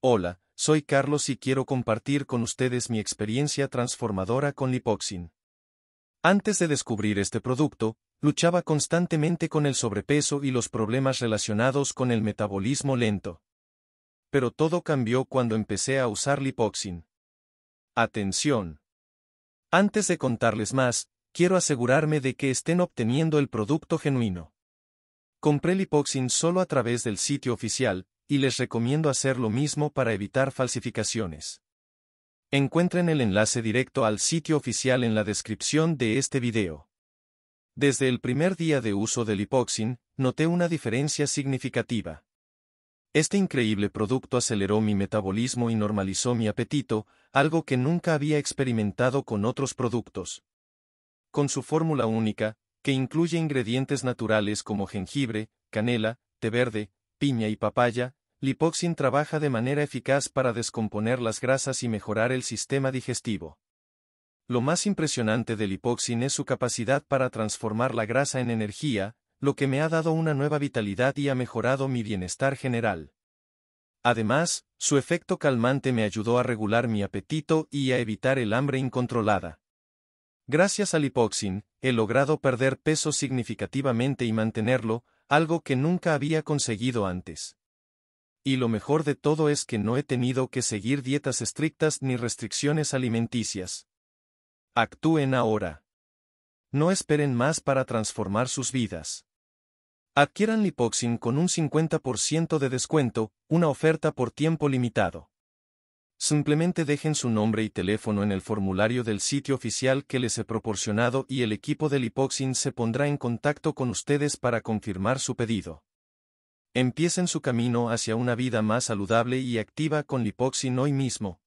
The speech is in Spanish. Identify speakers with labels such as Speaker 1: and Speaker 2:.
Speaker 1: Hola, soy Carlos y quiero compartir con ustedes mi experiencia transformadora con Lipoxin. Antes de descubrir este producto, luchaba constantemente con el sobrepeso y los problemas relacionados con el metabolismo lento. Pero todo cambió cuando empecé a usar Lipoxin. Atención. Antes de contarles más, quiero asegurarme de que estén obteniendo el producto genuino. Compré Lipoxin solo a través del sitio oficial, y les recomiendo hacer lo mismo para evitar falsificaciones. Encuentren el enlace directo al sitio oficial en la descripción de este video. Desde el primer día de uso del hipoxin, noté una diferencia significativa. Este increíble producto aceleró mi metabolismo y normalizó mi apetito, algo que nunca había experimentado con otros productos. Con su fórmula única, que incluye ingredientes naturales como jengibre, canela, té verde, piña y papaya, Lipoxin trabaja de manera eficaz para descomponer las grasas y mejorar el sistema digestivo. Lo más impresionante del lipoxin es su capacidad para transformar la grasa en energía, lo que me ha dado una nueva vitalidad y ha mejorado mi bienestar general. Además, su efecto calmante me ayudó a regular mi apetito y a evitar el hambre incontrolada. Gracias al lipoxin, he logrado perder peso significativamente y mantenerlo, algo que nunca había conseguido antes. Y lo mejor de todo es que no he tenido que seguir dietas estrictas ni restricciones alimenticias. Actúen ahora. No esperen más para transformar sus vidas. Adquieran Lipoxin con un 50% de descuento, una oferta por tiempo limitado. Simplemente dejen su nombre y teléfono en el formulario del sitio oficial que les he proporcionado y el equipo de Lipoxin se pondrá en contacto con ustedes para confirmar su pedido. Empiecen su camino hacia una vida más saludable y activa con Lipoxin hoy mismo.